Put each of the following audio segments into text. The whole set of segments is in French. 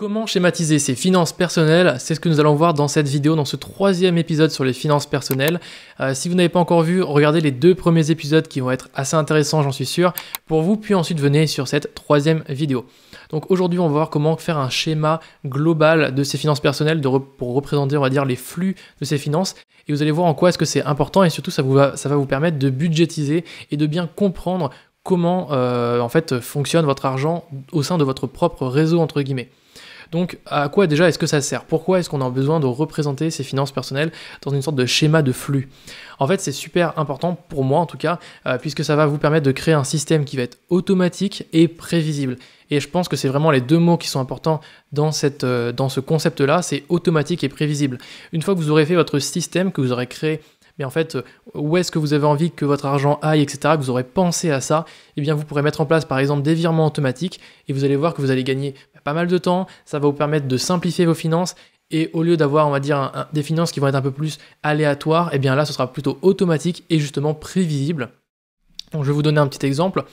Comment schématiser ses finances personnelles C'est ce que nous allons voir dans cette vidéo, dans ce troisième épisode sur les finances personnelles. Euh, si vous n'avez pas encore vu, regardez les deux premiers épisodes qui vont être assez intéressants, j'en suis sûr, pour vous, puis ensuite venez sur cette troisième vidéo. Donc aujourd'hui, on va voir comment faire un schéma global de ses finances personnelles pour représenter, on va dire, les flux de ses finances. Et vous allez voir en quoi est-ce que c'est important et surtout, ça, ça va vous permettre de budgétiser et de bien comprendre comment euh, en fait fonctionne votre argent au sein de votre propre réseau entre guillemets. Donc à quoi déjà est-ce que ça sert Pourquoi est-ce qu'on a besoin de représenter ses finances personnelles dans une sorte de schéma de flux En fait c'est super important pour moi en tout cas euh, puisque ça va vous permettre de créer un système qui va être automatique et prévisible. Et je pense que c'est vraiment les deux mots qui sont importants dans, cette, euh, dans ce concept-là, c'est automatique et prévisible. Une fois que vous aurez fait votre système, que vous aurez créé mais en fait, euh, où est-ce que vous avez envie que votre argent aille, etc., que vous aurez pensé à ça, Et eh bien vous pourrez mettre en place par exemple des virements automatiques et vous allez voir que vous allez gagner bah, pas mal de temps, ça va vous permettre de simplifier vos finances et au lieu d'avoir, on va dire, des finances qui vont être un peu plus aléatoires, et eh bien là, ce sera plutôt automatique et justement prévisible. Donc, je vais vous donner un petit exemple.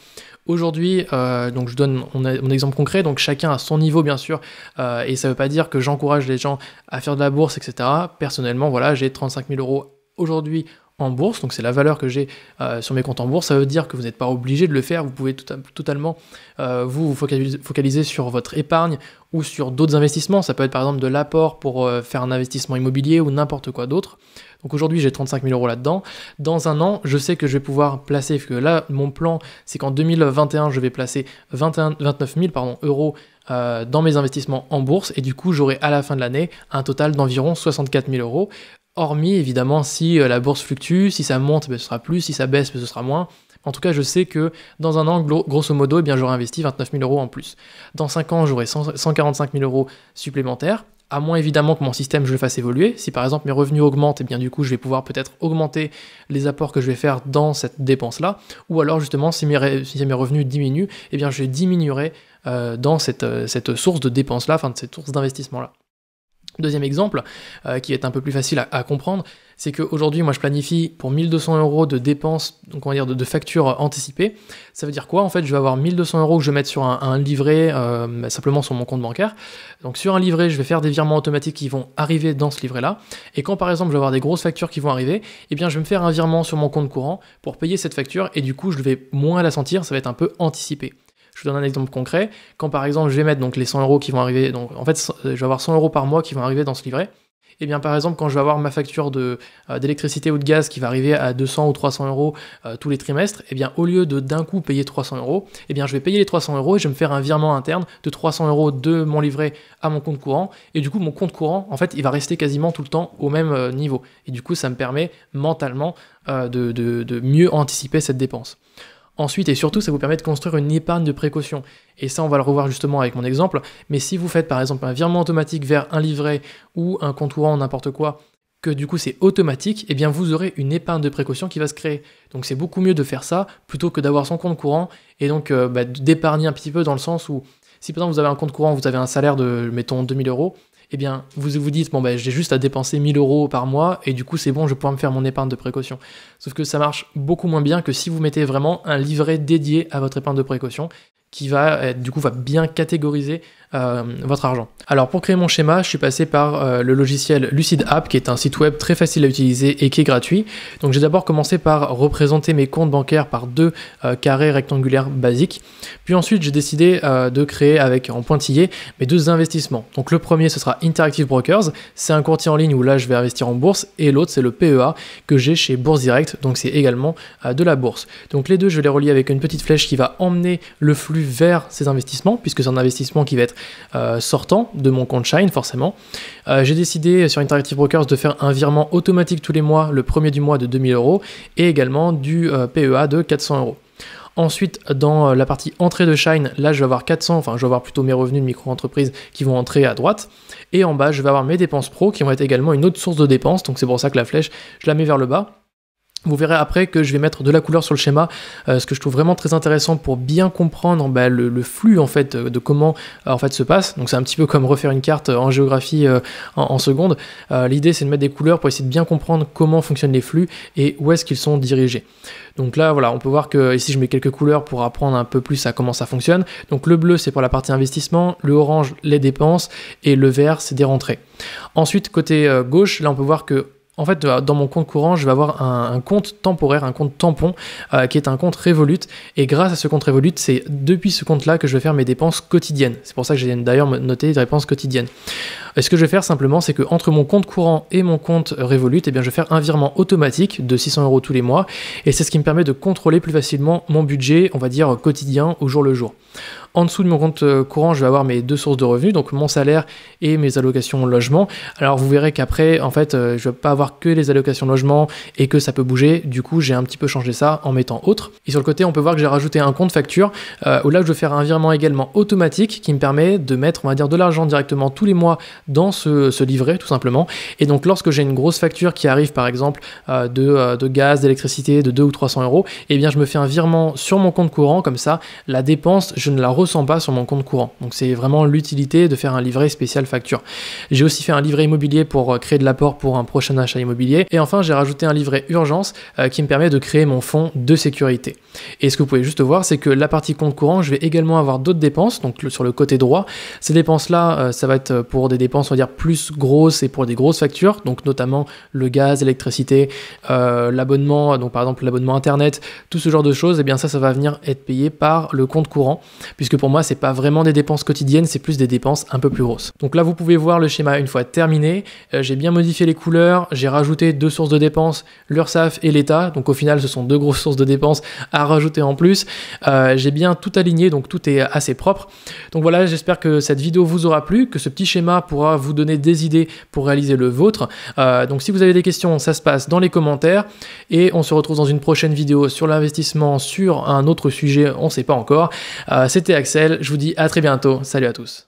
Aujourd'hui, euh, donc je donne mon exemple concret. Donc, chacun à son niveau, bien sûr, euh, et ça ne veut pas dire que j'encourage les gens à faire de la bourse, etc. Personnellement, voilà, j'ai 35 000 euros aujourd'hui en bourse, donc c'est la valeur que j'ai euh, sur mes comptes en bourse, ça veut dire que vous n'êtes pas obligé de le faire, vous pouvez totalement euh, vous, focaliser sur votre épargne ou sur d'autres investissements, ça peut être par exemple de l'apport pour euh, faire un investissement immobilier ou n'importe quoi d'autre. Donc aujourd'hui j'ai 35 000 euros là-dedans, dans un an je sais que je vais pouvoir placer, parce que là mon plan c'est qu'en 2021 je vais placer 21, 29 000 euros dans mes investissements en bourse et du coup j'aurai à la fin de l'année un total d'environ 64 000 euros Hormis, évidemment, si euh, la bourse fluctue, si ça monte, ben, ce sera plus, si ça baisse, ben, ce sera moins. En tout cas, je sais que dans un an, grosso modo, eh bien, j'aurai investi 29 000 euros en plus. Dans 5 ans, j'aurai 145 000 euros supplémentaires, à moins évidemment que mon système, je le fasse évoluer. Si par exemple mes revenus augmentent, et eh bien, du coup, je vais pouvoir peut-être augmenter les apports que je vais faire dans cette dépense-là. Ou alors, justement, si mes, revenus diminuent, eh bien, je diminuerai euh, dans euh, cette, source de dépense-là, enfin, de cette source d'investissement-là. Deuxième exemple, euh, qui est un peu plus facile à, comprendre, c'est qu'aujourd'hui, moi, je planifie pour 1200 euros de dépenses, donc on va dire de, factures anticipées. Ça veut dire quoi En fait, je vais avoir 1200 euros que je vais mettre sur un, livret, euh, bah, simplement sur mon compte bancaire. Donc sur un livret, je vais faire des virements automatiques qui vont arriver dans ce livret-là. Et quand, par exemple, je vais avoir des grosses factures qui vont arriver, et eh bien, je vais me faire un virement sur mon compte courant pour payer cette facture. Et du coup, je vais moins la sentir, ça va être un peu anticipé. Je vous donne un exemple concret. Quand par exemple, je vais mettre donc les 100 euros qui vont arriver, donc en fait, je vais avoir 100 euros par mois qui vont arriver dans ce livret. Et eh bien par exemple, quand je vais avoir ma facture euh, d'électricité ou de gaz qui va arriver à 200 ou 300 euros euh, tous les trimestres, et eh bien au lieu de d'un coup payer 300 euros, et eh bien je vais payer les 300 euros et je vais me faire un virement interne de 300 euros de mon livret à mon compte courant. Et du coup, mon compte courant, en fait, il va rester quasiment tout le temps au même euh, niveau. Et du coup, ça me permet mentalement de mieux anticiper cette dépense. Ensuite et surtout, ça vous permet de construire une épargne de précaution. Et ça, on va le revoir justement avec mon exemple. Mais si vous faites par exemple un virement automatique vers un livret ou un compte courant, n'importe quoi, que du coup c'est automatique, et eh bien vous aurez une épargne de précaution qui va se créer. Donc c'est beaucoup mieux de faire ça plutôt que d'avoir son compte courant et donc euh, bah, d'épargner un petit peu dans le sens où si par exemple vous avez un compte courant, vous avez un salaire de mettons 2000 euros, eh bien, vous vous dites, bon, ben, j'ai juste à dépenser 1000 euros par mois, et du coup, c'est bon, je pourrais me faire mon épargne de précaution. Sauf que ça marche beaucoup moins bien que si vous mettez vraiment un livret dédié à votre épargne de précaution qui va du coup va bien catégoriser euh, votre argent. Alors pour créer mon schéma, je suis passé par euh, le logiciel Lucid App qui est un site web très facile à utiliser et qui est gratuit. Donc j'ai d'abord commencé par représenter mes comptes bancaires par deux euh, carrés rectangulaires basiques. Puis ensuite j'ai décidé de créer avec en pointillé mes deux investissements. Donc le premier ce sera Interactive Brokers, c'est un courtier en ligne où là je vais investir en bourse et l'autre c'est le PEA que j'ai chez Bourse Direct, donc c'est également de la bourse. Donc les deux je vais les relier avec une petite flèche qui va emmener le flux vers ces investissements, puisque c'est un investissement qui va être euh, sortant de mon compte Shine, forcément. Euh, j'ai décidé euh, sur Interactive Brokers de faire un virement automatique tous les mois, le premier du mois de 2000 euros, et également du PEA de 400 euros. Ensuite, dans la partie entrée de Shine, là, je vais avoir 400, enfin, je vais avoir plutôt mes revenus de micro-entreprise qui vont entrer à droite. Et en bas, je vais avoir mes dépenses pro qui vont être également une autre source de dépenses. Donc, c'est pour ça que la flèche, je la mets vers le bas. Vous verrez après que je vais mettre de la couleur sur le schéma, euh, ce que je trouve vraiment très intéressant pour bien comprendre bah, le, flux en fait euh, de comment euh, en fait se passe. Donc c'est un petit peu comme refaire une carte en géographie en, seconde. L'idée c'est de mettre des couleurs pour essayer de bien comprendre comment fonctionnent les flux et où est-ce qu'ils sont dirigés. Donc là voilà, on peut voir que ici je mets quelques couleurs pour apprendre un peu plus à comment ça fonctionne. Donc le bleu c'est pour la partie investissement, le orange les dépenses et le vert c'est des rentrées. Ensuite côté gauche, là on peut voir que en fait, euh, dans mon compte courant, je vais avoir un, compte temporaire, un compte tampon, euh, qui est un compte Revolut. Et grâce à ce compte Revolut, c'est depuis ce compte-là que je vais faire mes dépenses quotidiennes. C'est pour ça que j'ai d'ailleurs noté des dépenses quotidiennes. Et ce que je vais faire simplement, c'est que entre mon compte courant et mon compte Revolut, et eh bien, je vais faire un virement automatique de 600 euros tous les mois. Et c'est ce qui me permet de contrôler plus facilement mon budget, on va dire quotidien au jour le jour. En dessous de mon compte euh, courant, je vais avoir mes deux sources de revenus, donc mon salaire et mes allocations logement. Alors vous verrez qu'après, en fait, euh, je ne vais pas avoir que les allocations logement et que ça peut bouger. Du coup, j'ai un petit peu changé ça en mettant autre. Et sur le côté, on peut voir que j'ai rajouté un compte facture euh, où là, je vais faire un virement également automatique qui me permet de mettre, on va dire, de l'argent directement tous les mois dans ce, livret tout simplement. Et donc lorsque j'ai une grosse facture qui arrive par exemple euh, euh, de, gaz, d'électricité de 2 ou 300 euros, et eh bien je me fais un virement sur mon compte courant, comme ça la dépense je ne la ressens pas sur mon compte courant. Donc c'est vraiment l'utilité de faire un livret spécial facture. J'ai aussi fait un livret immobilier pour euh, créer de l'apport pour un prochain achat immobilier. Et enfin j'ai rajouté un livret urgence qui me permet de créer mon fonds de sécurité. Et ce que vous pouvez juste voir c'est que la partie compte courant je vais également avoir d'autres dépenses, donc sur le côté droit, ces dépenses là ça va être pour des dépenses on va dire, plus grosses et pour des grosses factures, donc notamment le gaz, l'électricité, euh, l'abonnement, donc par exemple l'abonnement Internet, tout ce genre de choses, et eh bien ça, ça va venir être payé par le compte courant, puisque pour moi, c'est pas vraiment des dépenses quotidiennes, c'est plus des dépenses un peu plus grosses. Donc là, vous pouvez voir le schéma une fois terminé. Euh, j'ai bien modifié les couleurs, j'ai rajouté deux sources de dépenses, l'URSSAF et l'État, donc au final, ce sont deux grosses sources de dépenses à rajouter en plus. Euh, j'ai bien tout aligné, donc tout est assez propre. Donc voilà, j'espère que cette vidéo vous aura plu, que ce petit schéma pourra vous donner des idées pour réaliser le vôtre. Euh, donc si vous avez des questions, ça se passe dans les commentaires et on se retrouve dans une prochaine vidéo sur l'investissement, sur un autre sujet, on ne sait pas encore. Euh, c'était Axel, je vous dis à très bientôt, salut à tous.